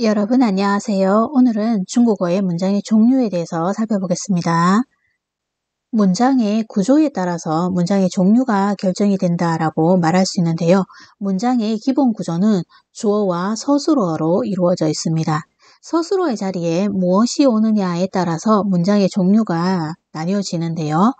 여러분 안녕하세요. 오늘은 중국어의 문장의 종류에 대해서 살펴보겠습니다. 문장의 구조에 따라서 문장의 종류가 결정이 된다라고 말할 수 있는데요. 문장의 기본 구조는 주어와 서술어로 이루어져 있습니다. 서술어의 자리에 무엇이 오느냐에 따라서 문장의 종류가 나뉘어지는데요.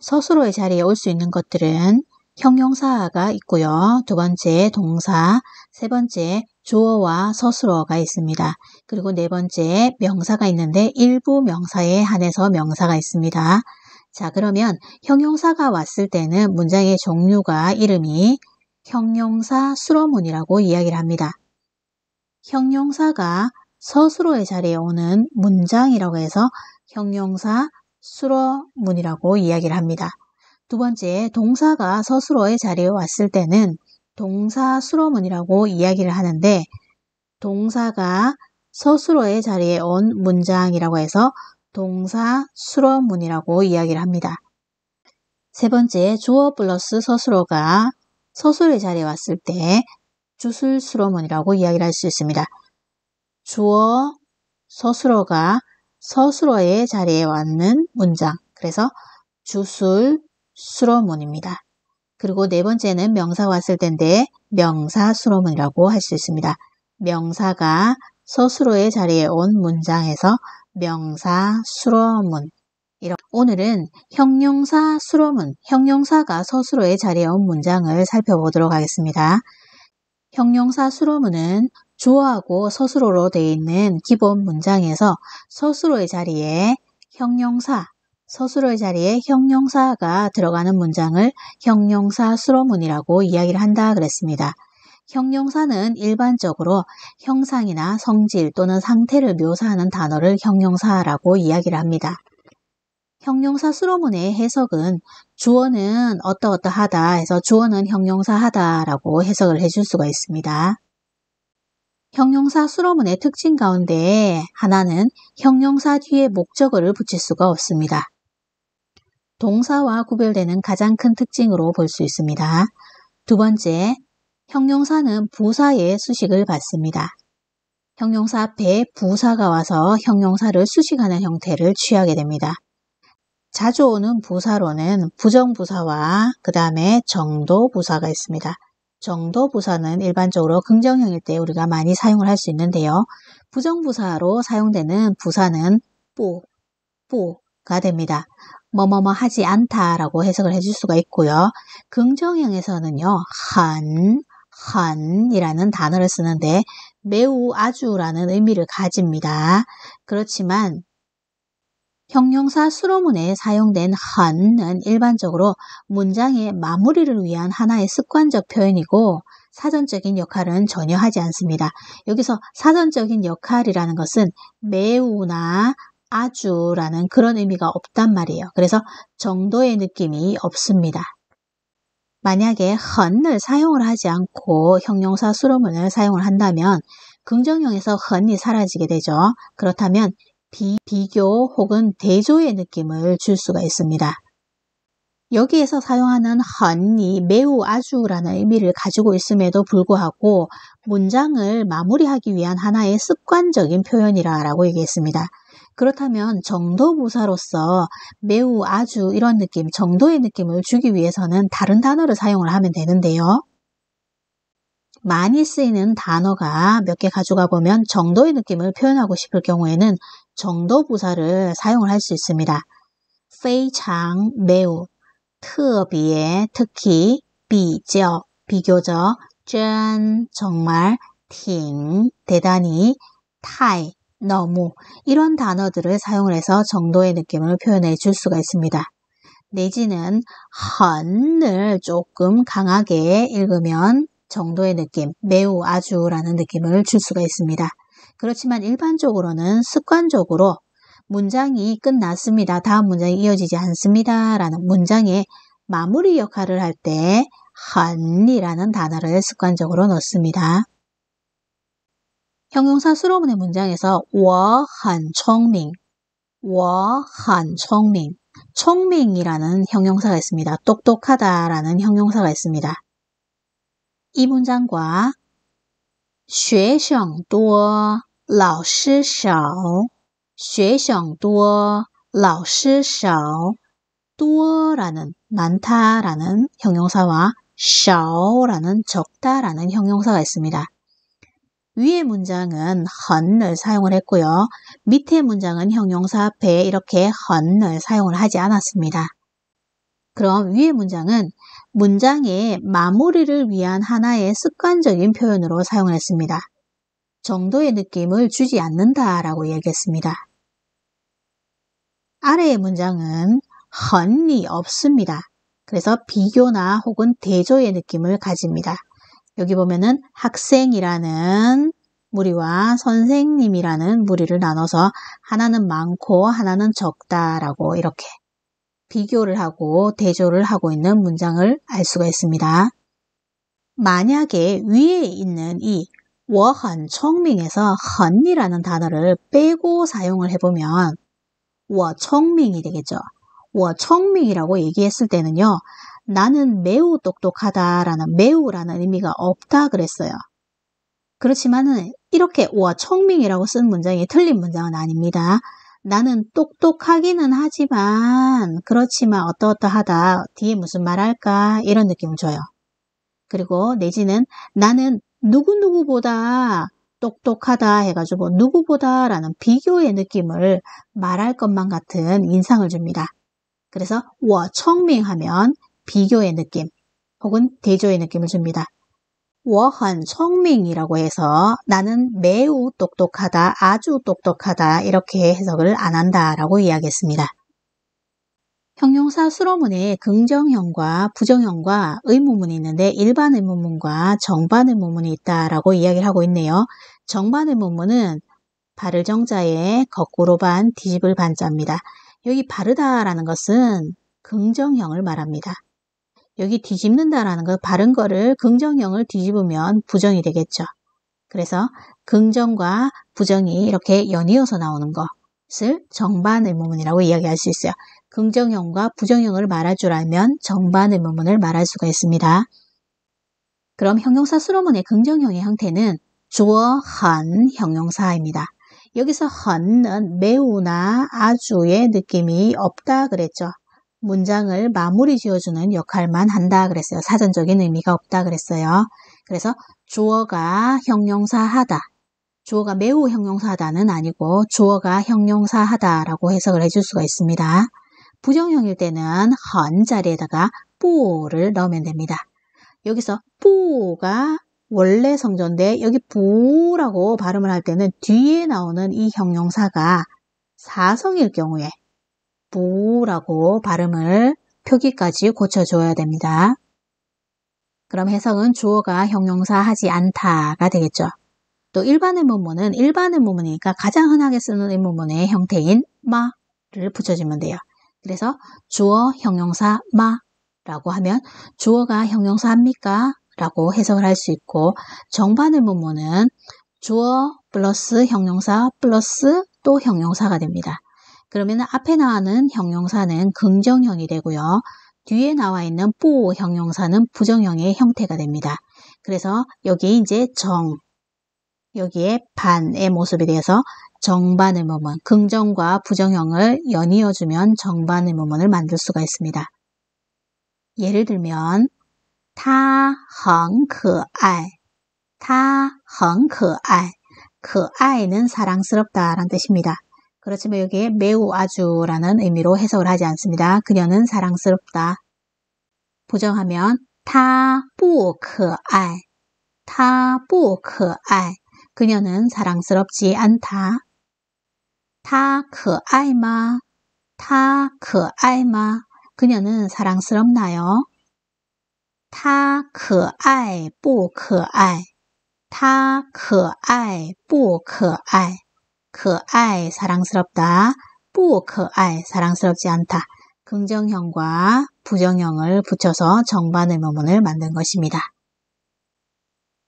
서술어의 자리에 올 수 있는 것들은 형용사가 있고요. 두 번째 동사, 세 번째 주어와 서술어가 있습니다. 그리고 네 번째 명사가 있는데 일부 명사에 한해서 명사가 있습니다. 자 그러면 형용사가 왔을 때는 문장의 종류가 이름이 형용사 수로문이라고 이야기를 합니다. 형용사가 서술어의 자리에 오는 문장이라고 해서 형용사 수로문이라고 이야기를 합니다. 두 번째, 동사가 서술어의 자리에 왔을 때는 동사 수로문이라고 이야기를 하는데 동사가 서술어의 자리에 온 문장이라고 해서 동사 수로문이라고 이야기를 합니다. 세 번째, 주어 플러스 서술어가 서술의 자리에 왔을 때 주술 수로문이라고 이야기를 할 수 있습니다. 주어, 서술어가 서술어의 자리에 왔는 문장, 그래서 주술 수로문입니다. 그리고 네 번째는 명사 왔을 텐데 명사 수로문이라고 할 수 있습니다. 명사가 서술어의 자리에 온 문장에서 명사 수로문 오늘은 형용사 수로문, 형용사가 서술어의 자리에 온 문장을 살펴보도록 하겠습니다. 형용사 수로문은 주어하고 서술어로 되어 있는 기본 문장에서 서술어의 자리에 형용사, 서술어의 자리에 형용사가 들어가는 문장을 형용사 수로문이라고 이야기를 한다 그랬습니다. 형용사는 일반적으로 형상이나 성질 또는 상태를 묘사하는 단어를 형용사라고 이야기를 합니다. 형용사 수로문의 해석은 주어는 어떠어떠하다 해서 주어는 형용사하다라고 해석을 해줄 수가 있습니다. 형용사 수로문의 특징 가운데 하나는 형용사 뒤에 목적어를 붙일 수가 없습니다. 동사와 구별되는 가장 큰 특징으로 볼 수 있습니다. 두 번째, 형용사는 부사의 수식을 받습니다. 형용사 앞에 부사가 와서 형용사를 수식하는 형태를 취하게 됩니다. 자주 오는 부사로는 부정부사와 그 다음에 정도부사가 있습니다. 정도부사는 일반적으로 긍정형일 때 우리가 많이 사용을 할 수 있는데요. 부정부사로 사용되는 부사는 뿌, 뿌가 됩니다. 뭐뭐뭐 하지 않다라고 해석을 해줄 수가 있고요. 긍정형에서는요. 한, 한이라는 단어를 쓰는데 매우 아주라는 의미를 가집니다. 그렇지만 형용사 수로문에 사용된 한은 일반적으로 문장의 마무리를 위한 하나의 습관적 표현이고 사전적인 역할은 전혀 하지 않습니다. 여기서 사전적인 역할이라는 것은 매우나 아주라는 그런 의미가 없단 말이에요. 그래서 정도의 느낌이 없습니다. 만약에 헌을 사용을 하지 않고 형용사 수로문을 사용을 한다면 긍정형에서 헌이 사라지게 되죠. 그렇다면 비, 비교 혹은 대조의 느낌을 줄 수가 있습니다. 여기에서 사용하는 헌이 매우 아주라는 의미를 가지고 있음에도 불구하고 문장을 마무리하기 위한 하나의 습관적인 표현이라고 얘기했습니다. 그렇다면 정도부사로서 매우 아주 이런 느낌, 정도의 느낌을 주기 위해서는 다른 단어를 사용을 하면 되는데요. 많이 쓰이는 단어가 몇 개 가져가 보면 정도의 느낌을 표현하고 싶을 경우에는 정도 부사를 사용을 할 수 있습니다. 非常 매우, 特别 특히, 비较 비교적, 真 정말, 挺 대단히, 太 너무 이런 단어들을 사용을 해서 정도의 느낌을 표현해 줄 수가 있습니다. 내지는 헌을 조금 강하게 읽으면 정도의 느낌, 매우 아주라는 느낌을 줄 수가 있습니다. 그렇지만 일반적으로는 습관적으로 문장이 끝났습니다. 다음 문장이 이어지지 않습니다. 라는 문장의 마무리 역할을 할 때 헌이라는 단어를 습관적으로 넣습니다. 형용사 수로문의 문장에서 我很聪明,我很聪明, 총밍이라는 형용사가 있습니다. 똑똑하다라는 형용사가 있습니다. 이 문장과 学生多,老师少,学生多,老师少 多라는 많다라는 형용사와 少라는 적다라는 형용사가 있습니다. 위의 문장은 헌을 사용을 했고요. 밑의 문장은 형용사 앞에 이렇게 헌을 사용을 하지 않았습니다. 그럼 위의 문장은 문장의 마무리를 위한 하나의 습관적인 표현으로 사용을 했습니다. 정도의 느낌을 주지 않는다라고 얘기했습니다. 아래의 문장은 헌이 없습니다. 그래서 비교나 혹은 대조의 느낌을 가집니다. 여기 보면은 학생이라는 무리와 선생님이라는 무리를 나눠서 하나는 많고 하나는 적다라고 이렇게 비교를 하고 대조를 하고 있는 문장을 알 수가 있습니다. 만약에 위에 있는 이 워헌 청밍에서 헌이라는 단어를 빼고 사용을 해보면 워청밍이 되겠죠. 워청밍이라고 얘기했을 때는요. 나는 매우 똑똑하다라는 매우라는 의미가 없다 그랬어요. 그렇지만은 이렇게 와 총명이라고 쓴 문장이 틀린 문장은 아닙니다. 나는 똑똑하기는 하지만 그렇지만 어떠어떠하다 뒤에 무슨 말할까 이런 느낌을 줘요. 그리고 내지는 나는 누구누구보다 똑똑하다 해가지고 누구보다라는 비교의 느낌을 말할 것만 같은 인상을 줍니다. 그래서 워 청명하면 비교의 느낌 혹은 대조의 느낌을 줍니다. 워헌 성밍이라고 해서 나는 매우 똑똑하다, 아주 똑똑하다 이렇게 해석을 안 한다라고 이야기했습니다. 형용사 수로문에 긍정형과 부정형과 의문문이 있는데 일반 의문문과 정반 의문문이 있다라고 이야기를 하고 있네요. 정반 의문문은 바를 정자에 거꾸로 반 뒤집을 반자입니다. 여기 바르다라는 것은 긍정형을 말합니다. 여기 뒤집는다라는 거 바른 거를 긍정형을 뒤집으면 부정이 되겠죠. 그래서 긍정과 부정이 이렇게 연이어서 나오는 것을 정반 의문문이라고 이야기할 수 있어요. 긍정형과 부정형을 말하주라면 정반 의문문을 말할 수가 있습니다. 그럼 형용사 수로문의 긍정형의 형태는 주어 헌 형용사입니다. 여기서 헌은 매우나 아주의 느낌이 없다 그랬죠. 문장을 마무리 지어주는 역할만 한다 그랬어요. 사전적인 의미가 없다 그랬어요. 그래서 주어가 형용사하다. 주어가 매우 형용사하다는 아니고 주어가 형용사하다라고 해석을 해줄 수가 있습니다. 부정형일 때는 헌 자리에다가 뽀를 넣으면 됩니다. 여기서 뽀가 원래 성조인데 여기 부라고 발음을 할 때는 뒤에 나오는 이 형용사가 사성일 경우에 부라고 발음을 표기까지 고쳐줘야 됩니다. 그럼 해석은 주어가 형용사 하지 않다가 되겠죠. 또 일반의 문문은 일반의 문문이니까 가장 흔하게 쓰는 이 문문의 형태인 마를 붙여주면 돼요. 그래서 주어 형용사 마라고 하면 주어가 형용사합니까? 라고 해석을 할 수 있고 정반의 문문은 주어 플러스 형용사 플러스 또 형용사가 됩니다. 그러면 앞에 나와는 형용사는 긍정형이 되고요. 뒤에 나와 있는 뽀 형용사는 부정형의 형태가 됩니다. 그래서 여기 이제 정, 여기에 반의 모습에 대해서 정반의 모문, 긍정과 부정형을 연이어주면 정반의 모문을 만들 수가 있습니다. 예를 들면, 타헝크알, 타헝크알, 그아이는 사랑스럽다 라는 뜻입니다. 그렇지만 여기에 매우 아주라는 의미로 해석을 하지 않습니다. 그녀는 사랑스럽다. 부정하면 타不可爱, 타不可爱. 그녀는 사랑스럽지 않다. 타可爱마, 그 타可爱마. 그 그녀는 사랑스럽나요? 타可爱不可爱, 그 타可爱不可爱. 可爱 사랑스럽다. 不可爱 사랑스럽지 않다. 긍정형과 부정형을 붙여서 정반의 모문을 만든 것입니다.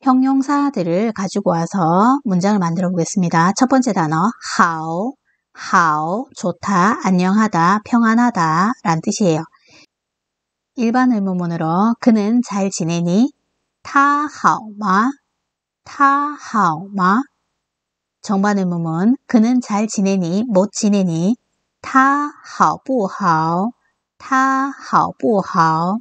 형용사들을 가지고 와서 문장을 만들어 보겠습니다. 첫 번째 단어 how, how 좋다, 안녕하다, 평안하다 라는 뜻이에요. 일반 의문문으로 그는 잘 지내니? 타 하오마, 타 하오마 정반의 문문 그는 잘 지내니 못 지내니 他好不好?他好不好?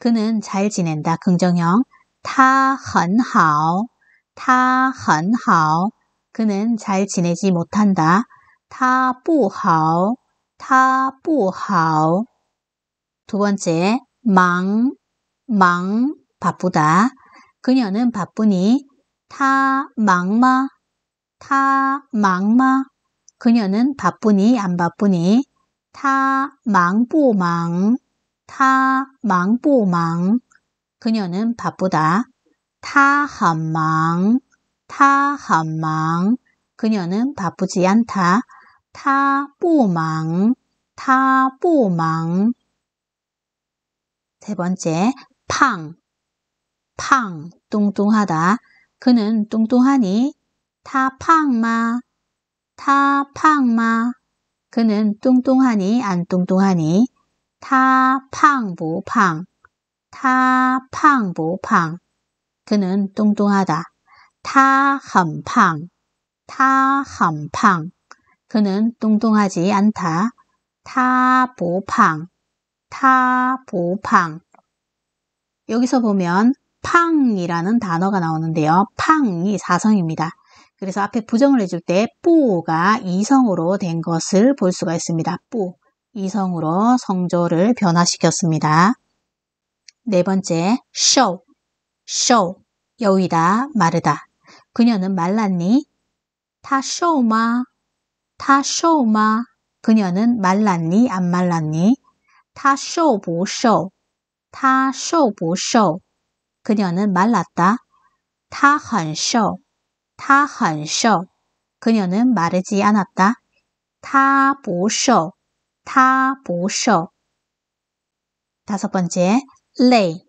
그는 잘 지낸다 긍정형 他很好,他很好. 그는 잘 지내지 못한다. 他不好,他不好.두 번째, 망, 망, 바쁘다. 그녀는 바쁘니, 타, 망마, 타 망마 그녀는 바쁘니 안 바쁘니 타 망보망 타 망보망 그녀는 바쁘다 타 한망 타 한망 그녀는 바쁘지 않다 타 보망 타 보망 세 번째 팡팡 뚱뚱하다 그는 뚱뚱하니 타 팡마 타 팡마 그는 뚱뚱하니 안 뚱뚱하니 타 팡보팡 타 팡보팡 그는 뚱뚱하다 타 함팡 타 함팡 그는 뚱뚱하지 않다 타 보팡 타 보팡 여기서 보면 팡이라는 단어가 나오는데요. 팡이 사성입니다. 그래서 앞에 부정을 해줄 때 뿌가 이성으로 된 것을 볼 수가 있습니다. 뿌, 이성으로 성조를 변화시켰습니다. 네 번째, show, show, 여위다, 마르다. 그녀는 말랐니? 타쇼마타쇼마 그녀는 말랐니? 안 말랐니? 타쇼 h 쇼 w 不瘦,타 s h o 그녀는 말랐다. 타很 쇼. 他很瘦. 그녀는 마르지 않았다. 他不瘦.他不瘦. 다섯 번째, 레이.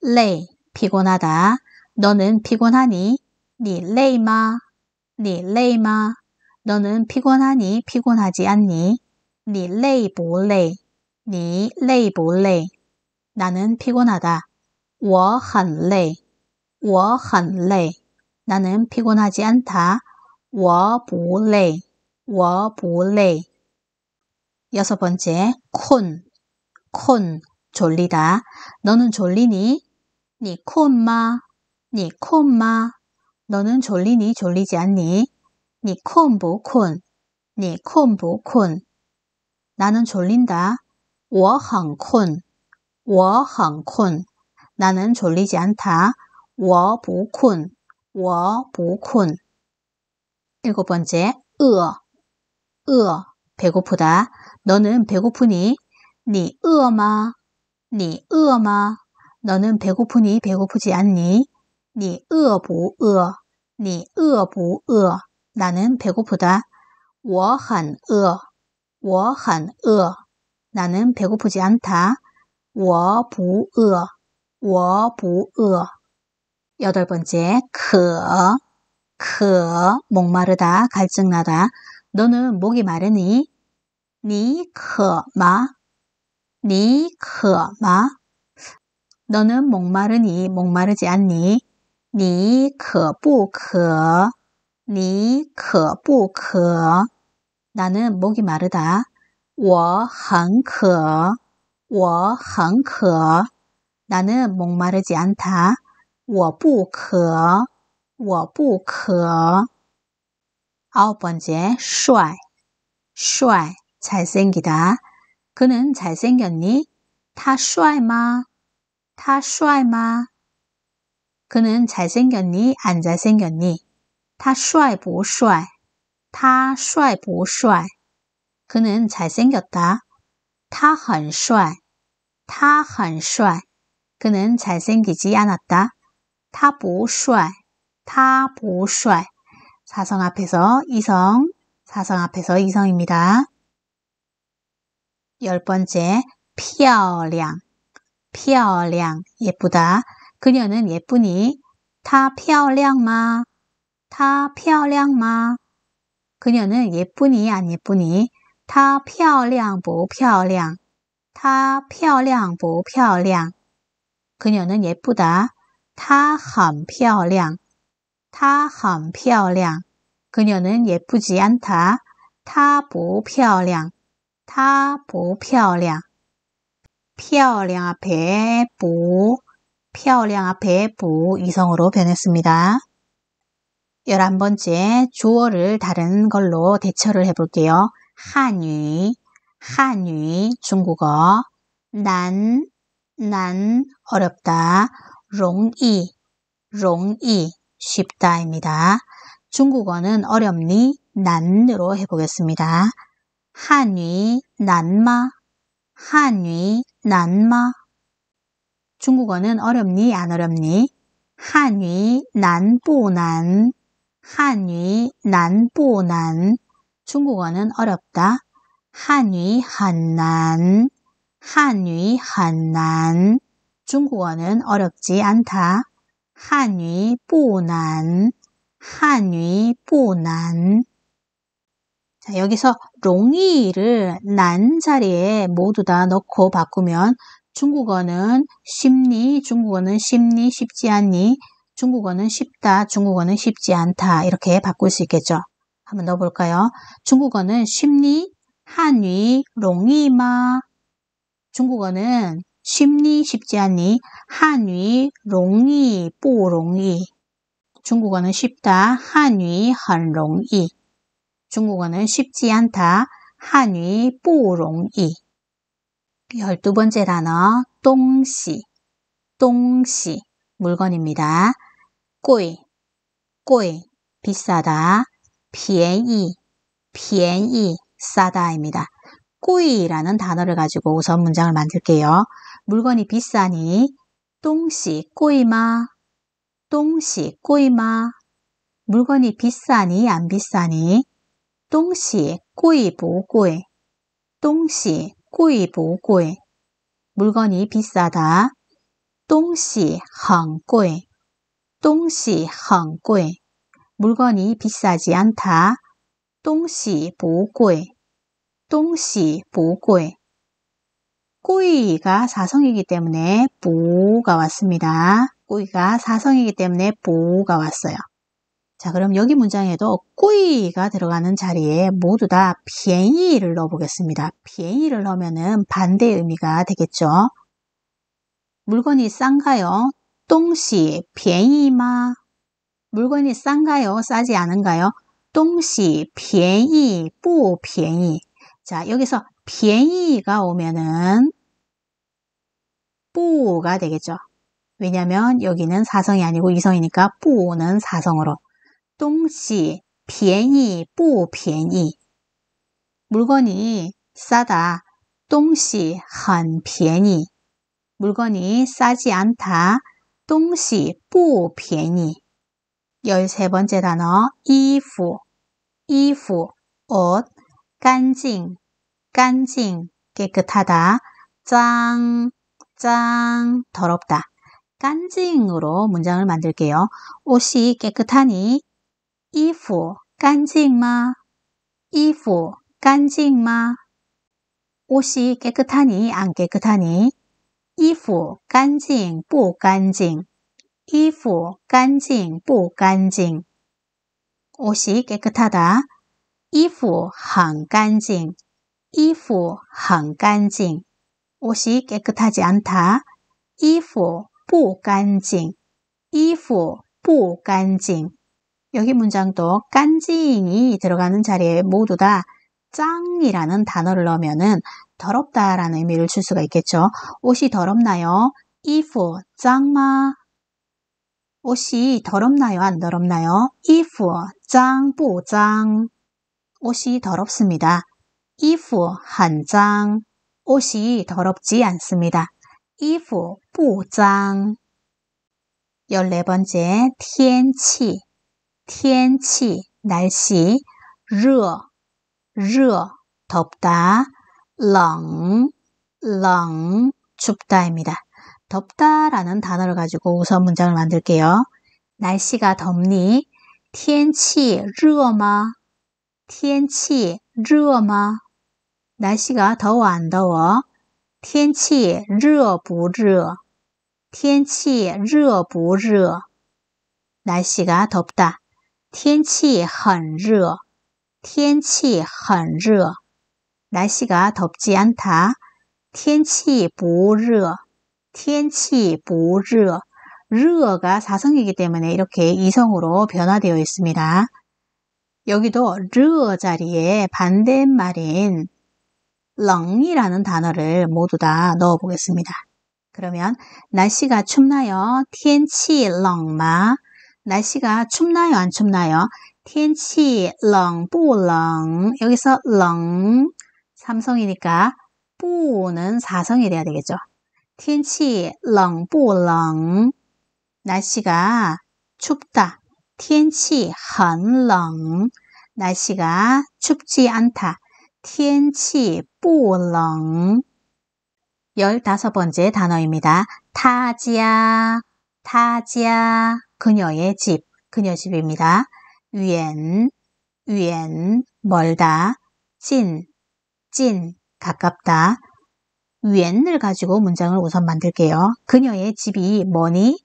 레 피곤하다. 너는 피곤하니? 你累吗?你累吗? 너는 피곤하니? 피곤하지 않니? 你累不累?你累不累? 나는 피곤하다. 我很累.我很累. 나는 피곤하지 않다. 我不累.我不累. 여섯 번째, 콘. 콘, 졸리다. 너는 졸리니? 니콘마. 니콘마. 너는 졸리니? 졸리지 않니? 니콘부콘. 니콘부콘. 나는 졸린다. 我很困.我很困. 나는 졸리지 않다. 我不困.我不困. 일곱 번째, 으어, 배고프다. 너는 배고프니? 니 으어마, 니으 너는 배고프니? 배고프지 않니? 니 으어보, 으어, 니으 나는 배고프다. 我很饿,我很饿. 나는 배고프지 않다. 我不饿,我不饿. 여덟 번째, 크, 크, 목마르다, 갈증나다. 너는 목이 마르니? 니, 크, 마. 니, 크, 마. 너는 목마르니? 목마르지 않니? 니, 크, 부, 크. 니, 크, 부, 크. 나는 목이 마르다. 워, 헝, 渴 워, 헝, 渴 나는 목마르지 않다. 我不可，我不可。아홉 번째, 帅,帅, 잘생기다. 그는 잘생겼니? 他帅吗?他帅吗? 그는 잘생겼니? 안 잘생겼니? 他帅不帅?他帅不帅? 그는 잘생겼다. 他很帅,他很帅. 그는 잘생기지 않았다. 타보帥, 타보帥. 사성 앞에서 이성, 사성 앞에서 이성입니다. 열 번째, 漂亮,漂亮, 예쁘다. 그녀는 예쁘니, 她漂亮吗?她漂亮吗? 그녀는 예쁘니, 안 예쁘니, 她漂亮不漂亮?她漂亮不漂亮? 그녀는 예쁘다. 她很漂亮。她很漂亮。그녀는 예쁘지 않다. 她不漂亮.她不漂亮.漂亮 앞에 不,漂亮 앞에 不 이성으로 변했습니다. 11번째 주어를 다른 걸로 대처를 해볼게요. 한위, 한위 중국어, 난, 난 어렵다. 롱이, 롱이, 쉽다입니다. 중국어는 어렵니, 난으로 해보겠습니다. 한위, 난마, 한위, 난마. 중국어는 어렵니, 안 어렵니? 한위, 난보난, 한위, 난보난. 중국어는 어렵다. 한위, 한난, 한위, 한난. 중국어는 어렵지 않다. 한위 부난, 한위 부난. 자, 여기서 롱이를 난 자리에 모두 다 넣고 바꾸면 중국어는 쉽니, 중국어는 쉽니, 쉽지 않니, 중국어는 쉽다, 중국어는 쉽지 않다. 이렇게 바꿀 수 있겠죠. 한번 넣어볼까요? 중국어는 쉽니, 한위, 롱이마. 중국어는 쉽니 쉽지 않니 한위 롱이 뽀롱이 중국어는 쉽다 한위 한롱이 중국어는 쉽지 않다 한위 뽀롱이 열두 번째 단어 똥시똥시 물건입니다. 꼬이 꼬이 비싸다 비엔이 비便이 싸다입니다. 꼬이라는 단어를 가지고 우선 문장을 만들게요. 물건이 비싸니 똥씨 꼬이마 똥씨 꼬이마 물건이 비싸니 안 비싸니 똥씨 꼬이보 꼬에 똥씨 꼬이보 꼬에 물건이 비싸다 똥씨 헝꼬에 똥씨 헝꼬에 물건이 비싸지 않다 똥씨 보꼬에 똥씨 보꼬에 꼬이가 사성이기 때문에 보가 왔습니다. 꼬이가 사성이기 때문에 보가 왔어요. 자, 그럼 여기 문장에도 꾸이가 들어가는 자리에 모두 다 비행이를 넣어보겠습니다. 비행이를 넣으면 반대 의미가 되겠죠. 물건이 싼가요? 똥시 비행이마. 물건이 싼가요? 싸지 않은가요? 똥시 비행이, 뿌 비행이. 자, 여기서 비행이가 오면은 뽀가 되겠죠. 왜냐면 여기는 사성이 아니고 이성이니까 뿌는 사성으로 똥씨 비행이 뿌, 비행이 물건이 싸다 똥씨한 비행이 물건이 싸지 않다 똥씨 뿌, 비행이 열세 번째 단어 이후 이후 옷 간징, 깐징, 깨끗하다. 짱, 짱, 더럽다. 깐징으로 문장을 만들게요. 옷이 깨끗하니 이프 깐징마 이프 깐징마 옷이 깨끗하니 안 깨끗하니 이프 깐징 뿌 깐징 이프 깐징 뿌 깐징 옷이 깨끗하다 이프 한 깐징 衣服很干净。 옷이 깨끗하지 않다. 衣服不干净.衣服不干净. 여기 문장도 깐징이 들어가는 자리에 모두 다 짱이라는 단어를 넣으면은 더럽다라는 의미를 줄 수가 있겠죠. 옷이 더럽나요? 衣服 짱마. 옷이 더럽나요? 안 더럽나요? 衣服 짱不짱. 옷이 더럽습니다. 衣服 한장, 옷이 더럽지 않습니다. 衣服 부장 14번째 天气天气 날씨 热热 덥다 冷冷 춥다입니다. 덥다라는 단어를 가지고 우선 문장을 만들게요. 날씨가 덥니? 天气热吗?天气热吗? 날씨가 더워 안 더워? 天气热不热?天气热不热? 날씨가 덥다. 天气很热.天气很热. 날씨가 덥지 않다. 天气不热.天气不热. 热가 사성이기 때문에 이렇게 이성으로 변화되어 있습니다. 여기도 르어 자리에 반대말인 렁이라는 단어를 모두 다 넣어 보겠습니다. 그러면 날씨가 춥나요? 天气 렁마 날씨가 춥나요? 안 춥나요? 天气 렁不冷 여기서 렁 삼성이니까 뿌는 사성이 돼야 되겠죠. 天气冷不冷? 날씨가 춥다. 天气很冷. 날씨가 춥지 않다. 天气不冷. 열다섯 번째 단어입니다. 타지야, 타지야, 그녀의 집, 그녀 집입니다. 远,远, 멀다. 近,近, 가깝다. 远을 가지고 문장을 우선 만들게요. 그녀의 집이 뭐니?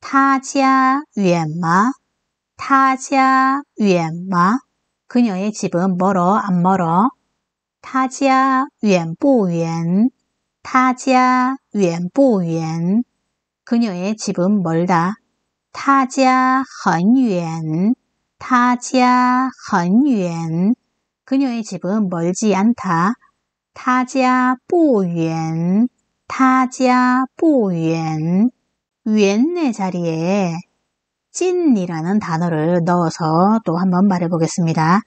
타지야, 远吗? 타자 유엔마 그녀의 집은 멀어 안 멀어 타자 유엔보엔 타자 유엔보엔 그녀의 집은 멀다 타자 헌유엔 타자 헌유엔 그녀의 집은 멀지 않다 타자 보엔 타자 보엔 유엔의 자리에 찐이라는 단어를 넣어서 또 한번 말해보겠습니다.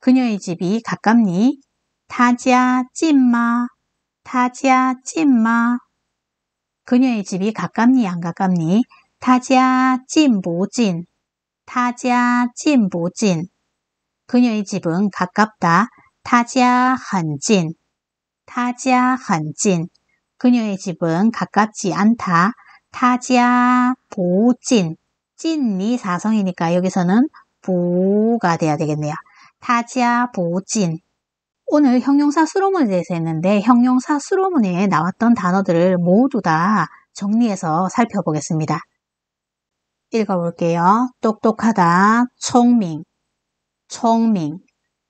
그녀의 집이 가깝니? 타지야 찐마, 타지야 찐마. 그녀의 집이 가깝니 안 가깝니? 타지야 찐보진, 타지야 찐보진. 그녀의 집은 가깝다. 타지야 한진, 타지야 한진. 그녀의 집은 가깝지 않다. 타지야 보진, 찐이 사성이니까 여기서는 부가 돼야 되겠네요. 타지야 보진 오늘 형용사 수로문에 대해서 했는데 형용사 수로문에 나왔던 단어들을 모두 다 정리해서 살펴보겠습니다. 읽어볼게요. 똑똑하다, 총밍, 총밍,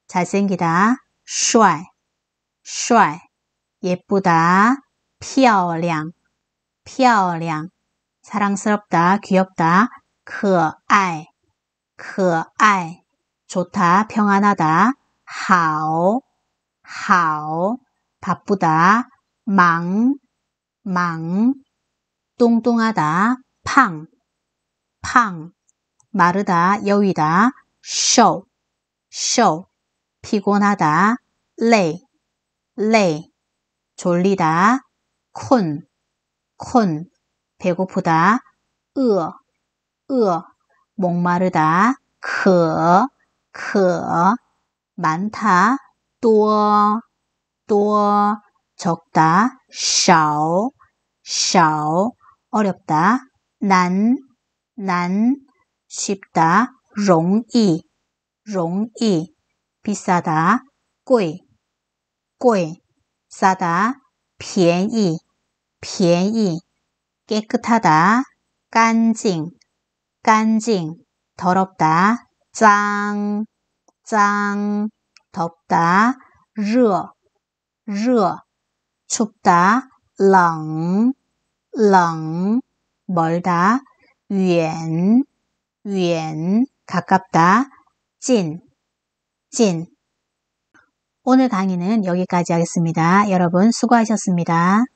잘생기다, 帅,帅, 예쁘다, 피어漂피어亮 사랑스럽다, 귀엽다, 可爱,可爱, 좋다, 평안하다. 好,好, 바쁘다. 忙,忙, 뚱뚱하다. 팡, 팡, 마르다, 여위다. 쇼, 쇼, 피곤하다. 레이, 레 졸리다. 콘, 콘, 배고프다. 으어, 으, 목마르다, 可,可, 많다, 多,多, 적다, 少,少, 어렵다, 난, 난, 쉽다, 容易,容易, 비싸다, 贵,贵, 싸다, 便宜,便宜, 깨끗하다, 干净, 깐징, 더럽다, 짱, 짱, 덥다, 热,热, 춥다, 冷,冷, 멀다, 远,远, 가깝다, 찐, 찐. 오늘 강의는 여기까지 하겠습니다. 여러분 수고하셨습니다.